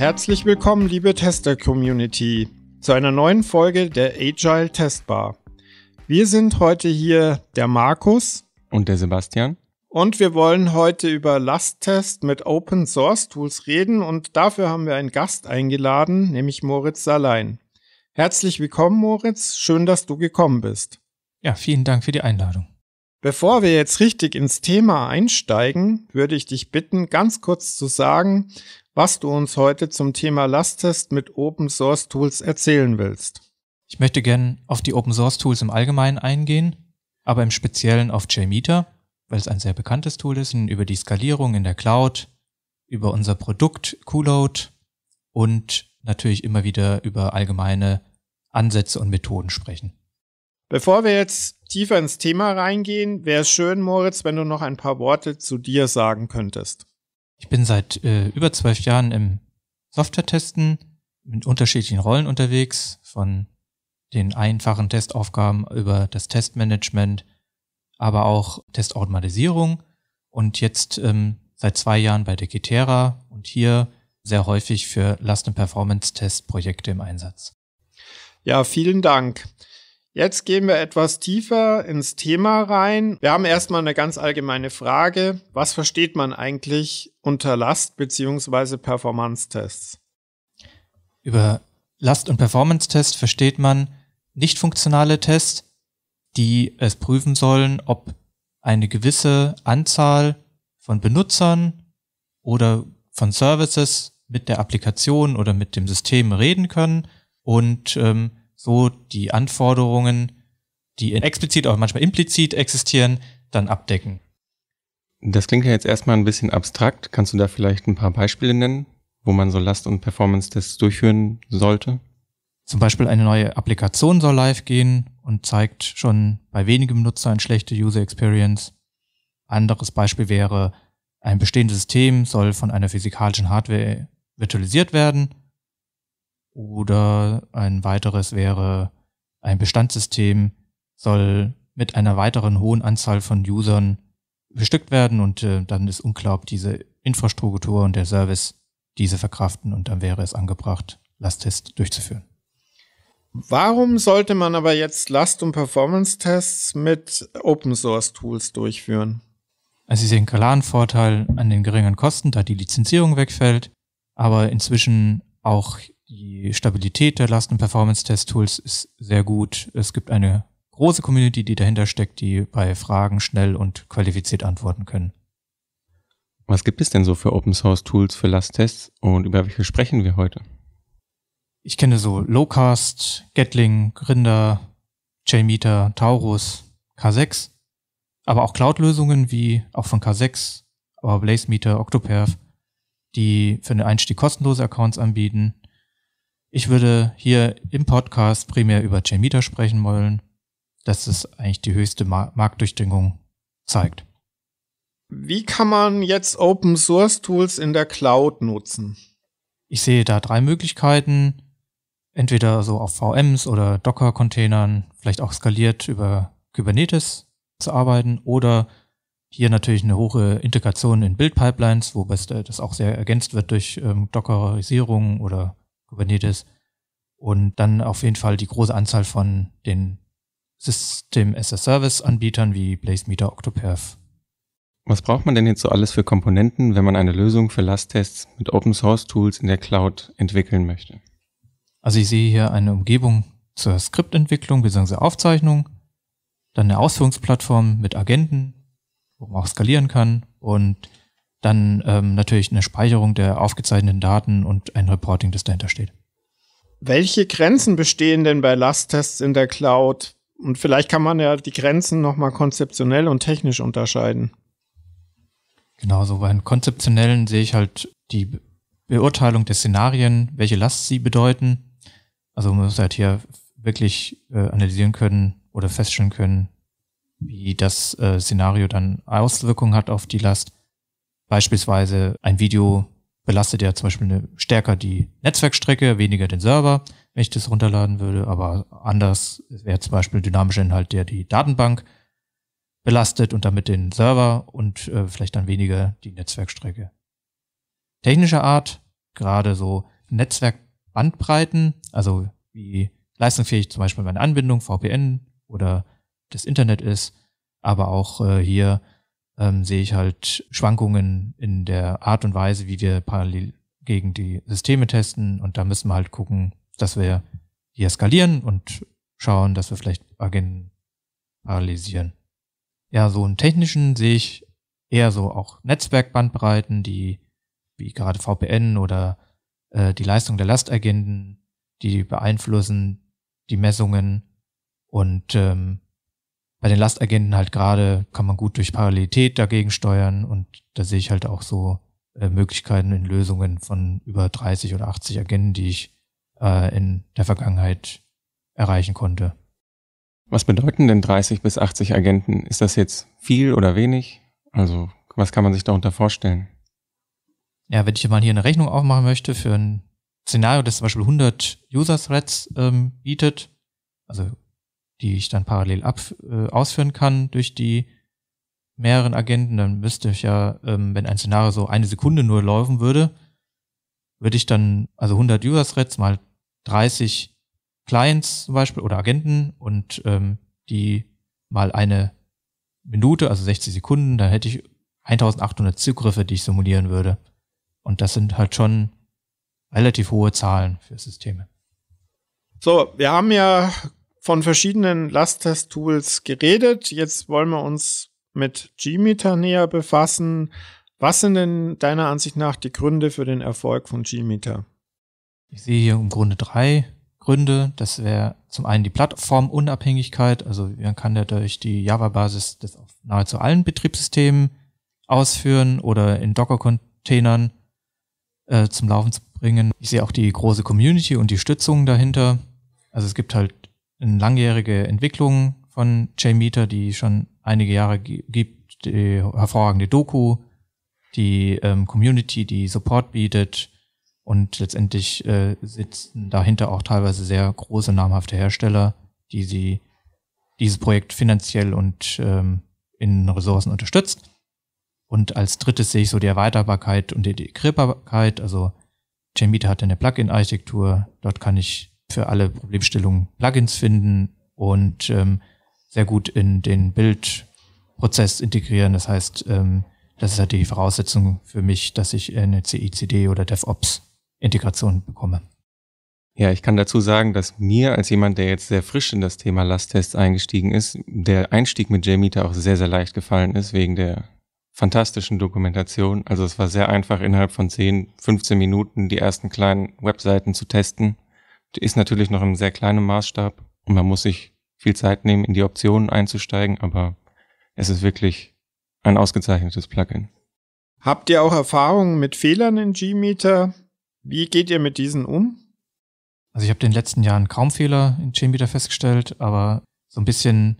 Herzlich willkommen, liebe Tester-Community, zu einer neuen Folge der Agile Testbar. Wir sind heute hier der Markus und der Sebastian. Und wir wollen heute über Lasttest mit Open Source Tools reden und dafür haben wir einen Gast eingeladen, nämlich Moritz Salein. Herzlich willkommen, Moritz. Schön, dass du gekommen bist. Ja, vielen Dank für die Einladung. Bevor wir jetzt richtig ins Thema einsteigen, würde ich dich bitten, ganz kurz zu sagen, was du uns heute zum Thema Lasttest mit Open Source Tools erzählen willst. Ich möchte gern auf die Open Source Tools im Allgemeinen eingehen, aber im Speziellen auf JMeter, weil es ein sehr bekanntes Tool ist, und über die Skalierung in der Cloud, über unser Produkt Cooload und natürlich immer wieder über allgemeine Ansätze und Methoden sprechen. Bevor wir jetzt tiefer ins Thema reingehen, wäre es schön, Moritz, wenn du noch ein paar Worte zu dir sagen könntest. Ich bin seit äh, über zwölf Jahren im Software-Testen mit unterschiedlichen Rollen unterwegs, von den einfachen Testaufgaben über das Testmanagement, aber auch Testautomatisierung und jetzt ähm, seit zwei Jahren bei der und hier sehr häufig für Last- und Performance-Test-Projekte im Einsatz. Ja, vielen Dank. Jetzt gehen wir etwas tiefer ins Thema rein. Wir haben erstmal eine ganz allgemeine Frage. Was versteht man eigentlich unter Last- bzw. Performance-Tests? Über Last- und Performance-Tests versteht man nicht funktionale Tests, die es prüfen sollen, ob eine gewisse Anzahl von Benutzern oder von Services mit der Applikation oder mit dem System reden können und ähm, so die Anforderungen, die explizit, auch manchmal implizit existieren, dann abdecken. Das klingt ja jetzt erstmal ein bisschen abstrakt. Kannst du da vielleicht ein paar Beispiele nennen, wo man so Last- und Performance-Tests durchführen sollte? Zum Beispiel eine neue Applikation soll live gehen und zeigt schon bei wenigem Nutzer eine schlechte User Experience. Anderes Beispiel wäre, ein bestehendes System soll von einer physikalischen Hardware virtualisiert werden oder ein weiteres wäre, ein Bestandssystem soll mit einer weiteren hohen Anzahl von Usern bestückt werden und äh, dann ist unklar, ob diese Infrastruktur und der Service diese verkraften und dann wäre es angebracht, Lasttests durchzuführen. Warum sollte man aber jetzt Last- und Performance-Tests mit Open-Source-Tools durchführen? Also Sie sehen klaren Vorteil an den geringen Kosten, da die Lizenzierung wegfällt, aber inzwischen auch die Stabilität der Lasten-Performance-Test-Tools ist sehr gut. Es gibt eine große Community, die dahinter steckt, die bei Fragen schnell und qualifiziert antworten können. Was gibt es denn so für Open Source Tools für Last-Tests und über welche sprechen wir heute? Ich kenne so Lowcast, Gatling, Grinder, JMeter, Taurus, K6, aber auch Cloud-Lösungen wie auch von K6, aber BlazeMeter, Octopath, die für den Einstieg kostenlose Accounts anbieten ich würde hier im Podcast primär über Chemita sprechen wollen, dass es eigentlich die höchste Mark Marktdurchdringung zeigt. Wie kann man jetzt Open Source Tools in der Cloud nutzen? Ich sehe da drei Möglichkeiten. Entweder so auf VMs oder Docker-Containern, vielleicht auch skaliert über Kubernetes zu arbeiten oder hier natürlich eine hohe Integration in Build-Pipelines, wo äh, das auch sehr ergänzt wird durch ähm, Dockerisierung oder Kubernetes und dann auf jeden Fall die große Anzahl von den System as a Service Anbietern wie BlazeMeter, Octopath. Was braucht man denn jetzt so alles für Komponenten, wenn man eine Lösung für Lasttests mit Open Source Tools in der Cloud entwickeln möchte? Also ich sehe hier eine Umgebung zur Skriptentwicklung bzw. Aufzeichnung, dann eine Ausführungsplattform mit Agenten, wo man auch skalieren kann und dann ähm, natürlich eine Speicherung der aufgezeichneten Daten und ein Reporting, das dahinter steht. Welche Grenzen bestehen denn bei Lasttests in der Cloud? Und vielleicht kann man ja die Grenzen nochmal konzeptionell und technisch unterscheiden. Genau, so bei den konzeptionellen sehe ich halt die Beurteilung der Szenarien, welche Last sie bedeuten. Also man muss halt hier wirklich äh, analysieren können oder feststellen können, wie das äh, Szenario dann Auswirkungen hat auf die Last Beispielsweise ein Video belastet ja zum Beispiel ne, stärker die Netzwerkstrecke, weniger den Server, wenn ich das runterladen würde. Aber anders wäre zum Beispiel dynamischer Inhalt, der die Datenbank belastet und damit den Server und äh, vielleicht dann weniger die Netzwerkstrecke. Technischer Art, gerade so Netzwerkbandbreiten, also wie leistungsfähig zum Beispiel meine Anbindung, VPN oder das Internet ist, aber auch äh, hier ähm, sehe ich halt Schwankungen in der Art und Weise, wie wir parallel gegen die Systeme testen. Und da müssen wir halt gucken, dass wir hier skalieren und schauen, dass wir vielleicht Agenten parallelisieren. Ja, so einen technischen sehe ich eher so auch Netzwerkbandbreiten, die wie gerade VPN oder äh, die Leistung der Lastagenten, die beeinflussen die Messungen und ähm, bei den Lastagenten halt gerade kann man gut durch Parallelität dagegen steuern und da sehe ich halt auch so äh, Möglichkeiten in Lösungen von über 30 oder 80 Agenten, die ich äh, in der Vergangenheit erreichen konnte. Was bedeuten denn 30 bis 80 Agenten? Ist das jetzt viel oder wenig? Also was kann man sich darunter vorstellen? Ja, wenn ich mal hier eine Rechnung aufmachen möchte für ein Szenario, das zum Beispiel 100 User-Threads ähm, bietet, also die ich dann parallel ab, äh, ausführen kann durch die mehreren Agenten, dann müsste ich ja, ähm, wenn ein Szenario so eine Sekunde nur laufen würde, würde ich dann, also 100 User-Threads mal 30 Clients zum Beispiel oder Agenten und ähm, die mal eine Minute, also 60 Sekunden, dann hätte ich 1800 Zugriffe, die ich simulieren würde. Und das sind halt schon relativ hohe Zahlen für Systeme. So, wir haben ja von verschiedenen lasttest tools geredet. Jetzt wollen wir uns mit Gmeter näher befassen. Was sind denn deiner Ansicht nach die Gründe für den Erfolg von Gmeter? Ich sehe hier im Grunde drei Gründe. Das wäre zum einen die Plattformunabhängigkeit. Also man kann ja durch die Java-Basis das auf nahezu allen Betriebssystemen ausführen oder in Docker-Containern äh, zum Laufen zu bringen. Ich sehe auch die große Community und die Stützung dahinter. Also es gibt halt eine langjährige Entwicklung von JMeter, die schon einige Jahre gibt, die hervorragende Doku, die ähm, Community, die Support bietet und letztendlich äh, sitzen dahinter auch teilweise sehr große namhafte Hersteller, die sie dieses Projekt finanziell und ähm, in Ressourcen unterstützt. Und als drittes sehe ich so die Erweiterbarkeit und die Integrierbarkeit. Also JMeter hat eine Plugin-Architektur, dort kann ich für alle Problemstellungen Plugins finden und ähm, sehr gut in den Bildprozess integrieren. Das heißt, ähm, das ist halt die Voraussetzung für mich, dass ich eine CICD oder DevOps Integration bekomme. Ja, ich kann dazu sagen, dass mir als jemand, der jetzt sehr frisch in das Thema Lasttests eingestiegen ist, der Einstieg mit JMeter auch sehr, sehr leicht gefallen ist wegen der fantastischen Dokumentation. Also es war sehr einfach, innerhalb von 10, 15 Minuten die ersten kleinen Webseiten zu testen ist natürlich noch im sehr kleinen Maßstab und man muss sich viel Zeit nehmen, in die Optionen einzusteigen, aber es ist wirklich ein ausgezeichnetes Plugin. Habt ihr auch Erfahrungen mit Fehlern in Gmeter? Wie geht ihr mit diesen um? Also ich habe in den letzten Jahren kaum Fehler in Gmeter festgestellt, aber so ein bisschen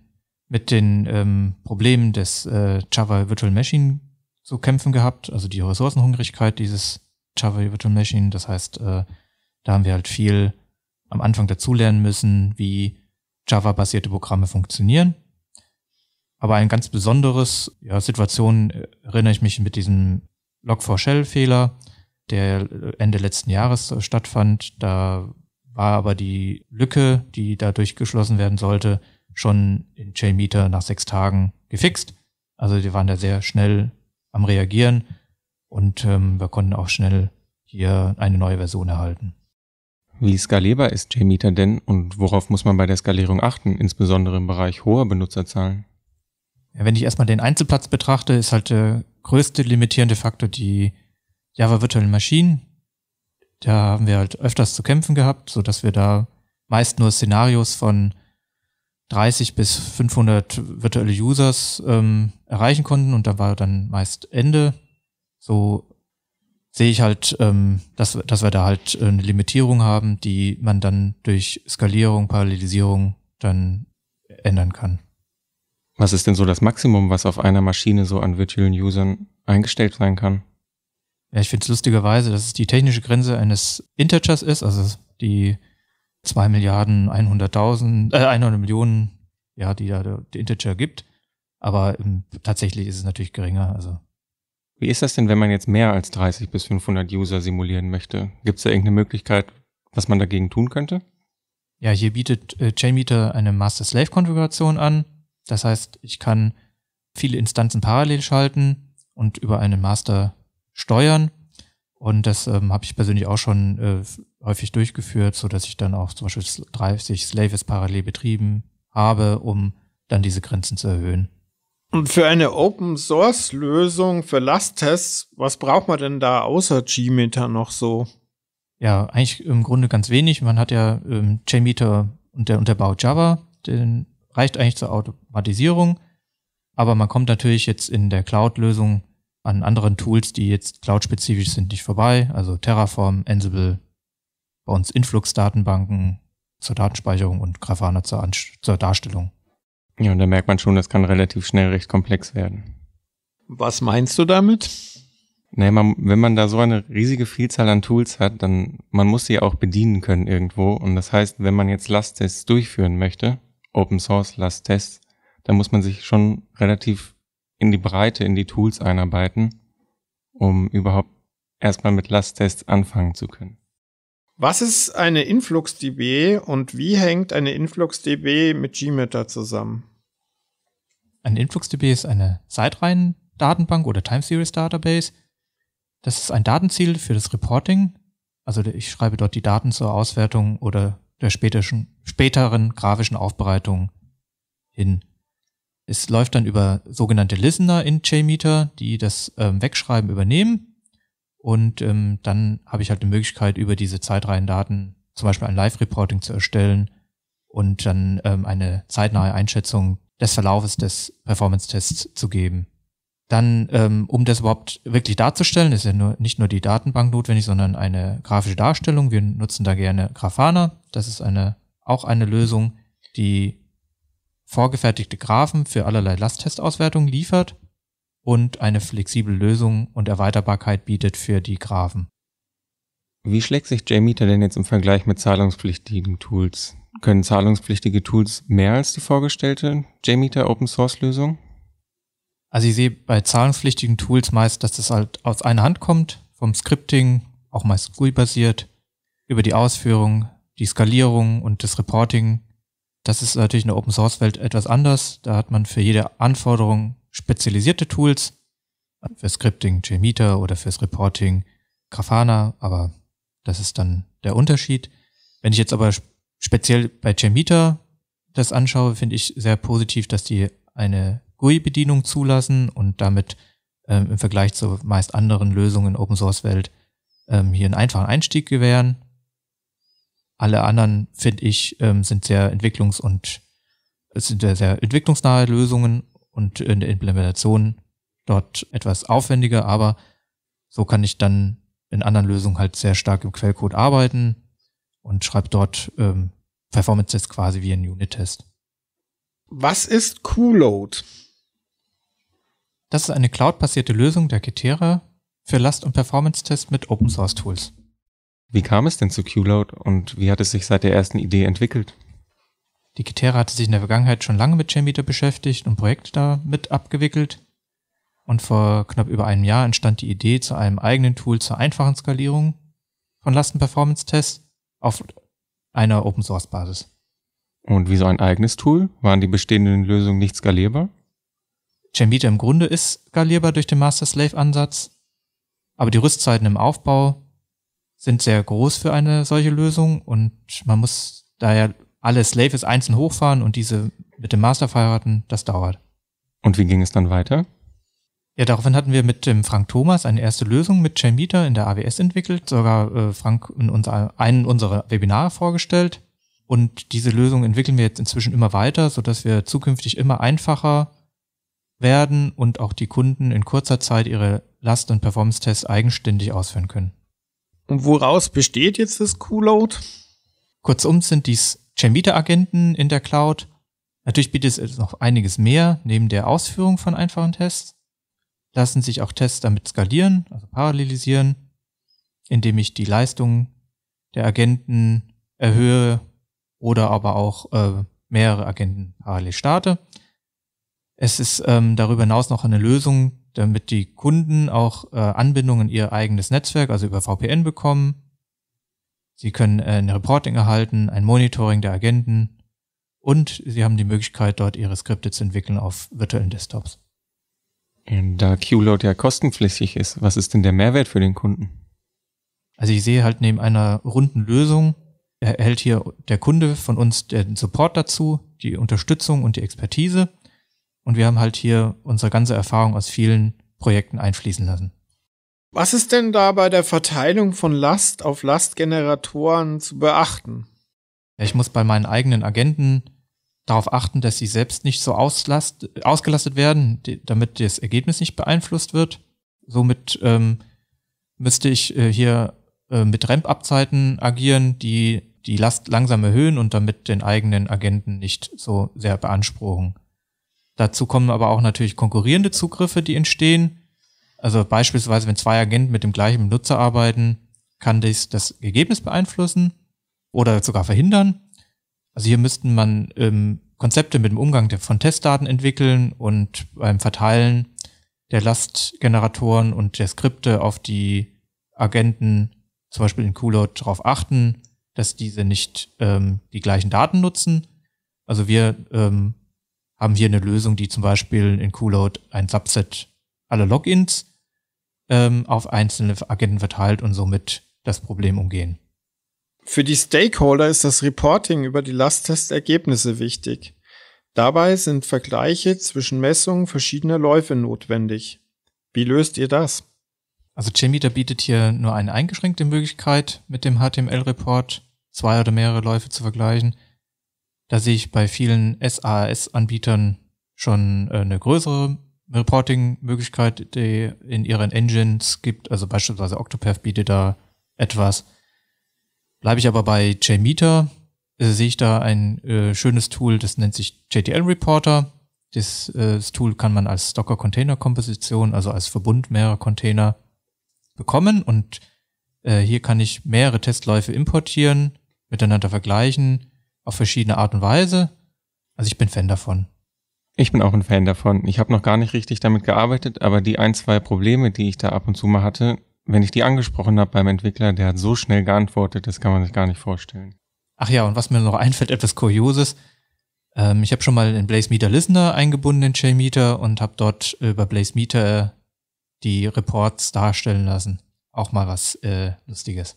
mit den ähm, Problemen des äh, Java Virtual Machine zu kämpfen gehabt, also die Ressourcenhungrigkeit dieses Java Virtual Machine. Das heißt, äh, da haben wir halt viel am Anfang dazulernen müssen, wie Java-basierte Programme funktionieren. Aber ein ganz besonderes ja, Situation äh, erinnere ich mich mit diesem Log4Shell-Fehler, der Ende letzten Jahres stattfand. Da war aber die Lücke, die dadurch geschlossen werden sollte, schon in JMeter nach sechs Tagen gefixt. Also die waren da sehr schnell am Reagieren und ähm, wir konnten auch schnell hier eine neue Version erhalten. Wie skalierbar ist JMeter denn und worauf muss man bei der Skalierung achten, insbesondere im Bereich hoher Benutzerzahlen? Ja, wenn ich erstmal den Einzelplatz betrachte, ist halt der größte limitierende Faktor die Java virtuellen Maschinen. Da haben wir halt öfters zu kämpfen gehabt, so dass wir da meist nur Szenarios von 30 bis 500 virtuelle Users ähm, erreichen konnten und da war dann meist Ende. So sehe ich halt, ähm, dass, dass wir da halt äh, eine Limitierung haben, die man dann durch Skalierung, Parallelisierung dann ändern kann. Was ist denn so das Maximum, was auf einer Maschine so an virtuellen Usern eingestellt sein kann? Ja, ich finde es lustigerweise, dass es die technische Grenze eines Integers ist, also die 2 Milliarden 100.000, äh, 100 Millionen, ja, die da der Integer gibt. Aber ähm, tatsächlich ist es natürlich geringer, also wie ist das denn, wenn man jetzt mehr als 30 bis 500 User simulieren möchte? Gibt es da irgendeine Möglichkeit, was man dagegen tun könnte? Ja, hier bietet äh, JMeter eine Master-Slave-Konfiguration an. Das heißt, ich kann viele Instanzen parallel schalten und über einen Master steuern. Und das ähm, habe ich persönlich auch schon äh, häufig durchgeführt, so dass ich dann auch zum Beispiel 30 Slaves parallel betrieben habe, um dann diese Grenzen zu erhöhen. Für eine Open Source Lösung für Lasttests, was braucht man denn da außer Gmeter noch so? Ja, eigentlich im Grunde ganz wenig. Man hat ja ähm, JMeter und der Unterbau Java, den reicht eigentlich zur Automatisierung. Aber man kommt natürlich jetzt in der Cloud-Lösung an anderen Tools, die jetzt cloud-spezifisch sind, nicht vorbei. Also Terraform, Ansible, bei uns Influx-Datenbanken zur Datenspeicherung und Grafana zur, zur Darstellung. Ja, und da merkt man schon, das kann relativ schnell recht komplex werden. Was meinst du damit? Naja, man, wenn man da so eine riesige Vielzahl an Tools hat, dann man muss sie auch bedienen können irgendwo. Und das heißt, wenn man jetzt Lasttests durchführen möchte, Open Source Lasttests, dann muss man sich schon relativ in die Breite, in die Tools einarbeiten, um überhaupt erstmal mit Lasttests anfangen zu können. Was ist eine InfluxDB und wie hängt eine InfluxDB mit Gmeter zusammen? Ein InfluxDB ist eine Zeitreihen-Datenbank oder Time Series Database. Das ist ein Datenziel für das Reporting. Also ich schreibe dort die Daten zur Auswertung oder der späteren, späteren grafischen Aufbereitung hin. Es läuft dann über sogenannte Listener in JMeter, die das ähm, Wegschreiben übernehmen. Und ähm, dann habe ich halt die Möglichkeit, über diese Zeitreihen-Daten zum Beispiel ein Live-Reporting zu erstellen und dann ähm, eine zeitnahe Einschätzung des Verlaufes des Performance-Tests zu geben. Dann, ähm, um das überhaupt wirklich darzustellen, ist ja nur, nicht nur die Datenbank notwendig, sondern eine grafische Darstellung. Wir nutzen da gerne Grafana. Das ist eine, auch eine Lösung, die vorgefertigte Graphen für allerlei Lasttestauswertungen liefert und eine flexible Lösung und Erweiterbarkeit bietet für die Graphen. Wie schlägt sich JMeter denn jetzt im Vergleich mit zahlungspflichtigen Tools? Können zahlungspflichtige Tools mehr als die vorgestellte JMeter Open Source Lösung? Also ich sehe bei zahlungspflichtigen Tools meist, dass das halt aus einer Hand kommt, vom Scripting, auch meist GUI-basiert, über die Ausführung, die Skalierung und das Reporting. Das ist natürlich in der Open Source Welt etwas anders. Da hat man für jede Anforderung spezialisierte Tools. Für Scripting JMeter oder fürs Reporting Grafana, aber das ist dann der Unterschied. Wenn ich jetzt aber speziell bei Gemita das anschaue, finde ich sehr positiv, dass die eine GUI-Bedienung zulassen und damit ähm, im Vergleich zu meist anderen Lösungen in Open Source Welt ähm, hier einen einfachen Einstieg gewähren. Alle anderen, finde ich, ähm, sind sehr entwicklungs- und sind sehr, sehr entwicklungsnahe Lösungen und in der Implementation dort etwas aufwendiger, aber so kann ich dann in anderen Lösungen halt sehr stark im Quellcode arbeiten und schreibt dort ähm, Performance-Tests quasi wie ein Unit-Test. Was ist Qload? Das ist eine cloud-basierte Lösung der Ketera für Last- und Performance-Tests mit Open-Source-Tools. Wie kam es denn zu Qload und wie hat es sich seit der ersten Idee entwickelt? Die Ketera hatte sich in der Vergangenheit schon lange mit Chainmeter beschäftigt und Projekte damit abgewickelt. Und vor knapp über einem Jahr entstand die Idee zu einem eigenen Tool zur einfachen Skalierung von Lasten-Performance-Tests auf einer Open Source Basis. Und wieso ein eigenes Tool? Waren die bestehenden Lösungen nicht skalierbar? Chambita im Grunde ist skalierbar durch den Master-Slave-Ansatz, aber die Rüstzeiten im Aufbau sind sehr groß für eine solche Lösung und man muss daher alle Slaves einzeln hochfahren und diese mit dem Master verheiraten, das dauert. Und wie ging es dann weiter? Ja, daraufhin hatten wir mit dem Frank Thomas eine erste Lösung mit Chainmeter in der AWS entwickelt, sogar äh, Frank in unser, einen unserer Webinare vorgestellt. Und diese Lösung entwickeln wir jetzt inzwischen immer weiter, sodass wir zukünftig immer einfacher werden und auch die Kunden in kurzer Zeit ihre Last- und Performance-Tests eigenständig ausführen können. Und woraus besteht jetzt das Q-Load? Kurzum sind dies chainmeter agenten in der Cloud. Natürlich bietet es noch einiges mehr neben der Ausführung von einfachen Tests lassen sich auch Tests damit skalieren, also parallelisieren, indem ich die Leistung der Agenten erhöhe oder aber auch äh, mehrere Agenten parallel starte. Es ist ähm, darüber hinaus noch eine Lösung, damit die Kunden auch äh, Anbindungen in ihr eigenes Netzwerk, also über VPN bekommen. Sie können äh, ein Reporting erhalten, ein Monitoring der Agenten und sie haben die Möglichkeit, dort ihre Skripte zu entwickeln auf virtuellen Desktops. Ähm, da Q-Load ja kostenpflichtig ist, was ist denn der Mehrwert für den Kunden? Also ich sehe halt neben einer runden Lösung erhält hier der Kunde von uns den Support dazu, die Unterstützung und die Expertise. Und wir haben halt hier unsere ganze Erfahrung aus vielen Projekten einfließen lassen. Was ist denn da bei der Verteilung von Last auf Lastgeneratoren zu beachten? Ich muss bei meinen eigenen Agenten darauf achten, dass sie selbst nicht so auslast, ausgelastet werden, die, damit das Ergebnis nicht beeinflusst wird. Somit ähm, müsste ich äh, hier äh, mit ramp up agieren, die die Last langsam erhöhen und damit den eigenen Agenten nicht so sehr beanspruchen. Dazu kommen aber auch natürlich konkurrierende Zugriffe, die entstehen. Also beispielsweise, wenn zwei Agenten mit dem gleichen Nutzer arbeiten, kann dies das Ergebnis beeinflussen oder sogar verhindern. Also hier müssten man ähm, Konzepte mit dem Umgang der, von Testdaten entwickeln und beim Verteilen der Lastgeneratoren und der Skripte auf die Agenten, zum Beispiel in Coolload, darauf achten, dass diese nicht ähm, die gleichen Daten nutzen. Also wir ähm, haben hier eine Lösung, die zum Beispiel in Coolload ein Subset aller Logins ähm, auf einzelne Agenten verteilt und somit das Problem umgehen. Für die Stakeholder ist das Reporting über die Lasttestergebnisse wichtig. Dabei sind Vergleiche zwischen Messungen verschiedener Läufe notwendig. Wie löst ihr das? Also JMeter bietet hier nur eine eingeschränkte Möglichkeit, mit dem HTML-Report zwei oder mehrere Läufe zu vergleichen. Da sehe ich bei vielen SAS-Anbietern schon äh, eine größere Reporting-Möglichkeit, die in ihren Engines gibt. Also beispielsweise Octopath bietet da etwas. Bleibe ich aber bei JMeter, äh, sehe ich da ein äh, schönes Tool, das nennt sich JTL Reporter. Das, äh, das Tool kann man als Docker Container Komposition, also als Verbund mehrerer Container bekommen und äh, hier kann ich mehrere Testläufe importieren, miteinander vergleichen, auf verschiedene Art und Weise. Also ich bin Fan davon. Ich bin auch ein Fan davon. Ich habe noch gar nicht richtig damit gearbeitet, aber die ein, zwei Probleme, die ich da ab und zu mal hatte, wenn ich die angesprochen habe beim Entwickler, der hat so schnell geantwortet, das kann man sich gar nicht vorstellen. Ach ja, und was mir noch einfällt, etwas Kurioses. Ähm, ich habe schon mal in Blaze Meter Listener eingebunden in Shell und habe dort über Blaze Meter äh, die Reports darstellen lassen. Auch mal was äh, Lustiges.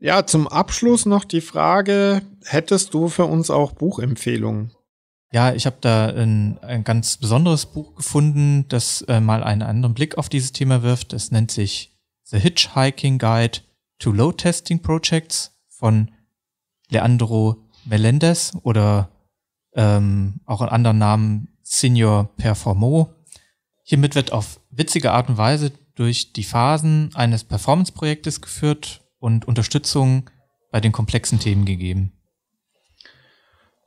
Ja, zum Abschluss noch die Frage, hättest du für uns auch Buchempfehlungen? Ja, ich habe da ein, ein, ganz besonderes Buch gefunden, das äh, mal einen anderen Blick auf dieses Thema wirft. Es nennt sich The Hitchhiking Guide to Load Testing Projects von Leandro Melendez oder ähm, auch in anderen Namen Senior Performo. Hiermit wird auf witzige Art und Weise durch die Phasen eines Performance-Projektes geführt und Unterstützung bei den komplexen Themen gegeben.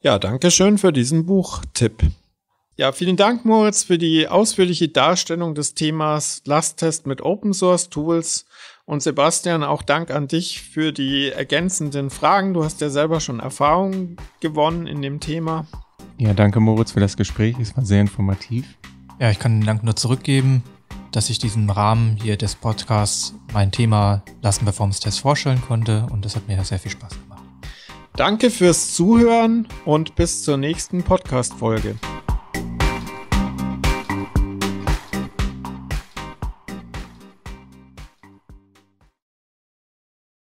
Ja, danke schön für diesen Buchtipp. Ja, vielen Dank, Moritz, für die ausführliche Darstellung des Themas Lasttest mit Open Source Tools. Und Sebastian, auch Dank an dich für die ergänzenden Fragen. Du hast ja selber schon Erfahrung gewonnen in dem Thema. Ja, danke Moritz für das Gespräch. Es war sehr informativ. Ja, ich kann den Dank nur zurückgeben, dass ich diesen Rahmen hier des Podcasts mein Thema Lastenperformance-Test vorstellen konnte und das hat mir sehr viel Spaß gemacht. Danke fürs Zuhören und bis zur nächsten Podcast-Folge.